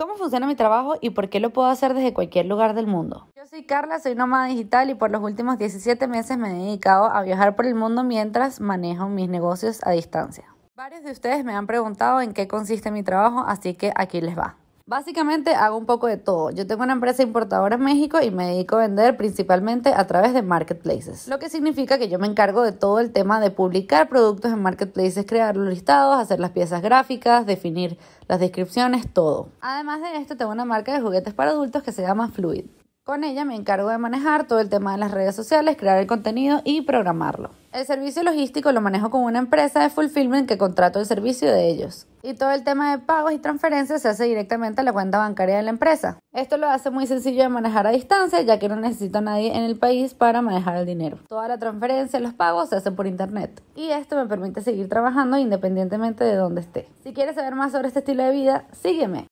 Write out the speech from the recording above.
¿Cómo funciona mi trabajo y por qué lo puedo hacer desde cualquier lugar del mundo? Yo soy Carla, soy nómada digital y por los últimos 17 meses me he dedicado a viajar por el mundo mientras manejo mis negocios a distancia. Varios de ustedes me han preguntado en qué consiste mi trabajo, así que aquí les va. Básicamente hago un poco de todo. Yo tengo una empresa importadora en México y me dedico a vender principalmente a través de marketplaces. Lo que significa que yo me encargo de todo el tema de publicar productos en marketplaces, crear los listados, hacer las piezas gráficas, definir las descripciones, todo. Además de esto, tengo una marca de juguetes para adultos que se llama Fluid. Con ella me encargo de manejar todo el tema de las redes sociales, crear el contenido y programarlo. El servicio logístico lo manejo con una empresa de fulfillment que contrato el servicio de ellos y todo el tema de pagos y transferencias se hace directamente a la cuenta bancaria de la empresa. Esto lo hace muy sencillo de manejar a distancia, ya que no necesito a nadie en el país para manejar el dinero. Toda la transferencia, y los pagos se hacen por internet. Y esto me permite seguir trabajando independientemente de dónde esté. Si quieres saber más sobre este estilo de vida, sígueme.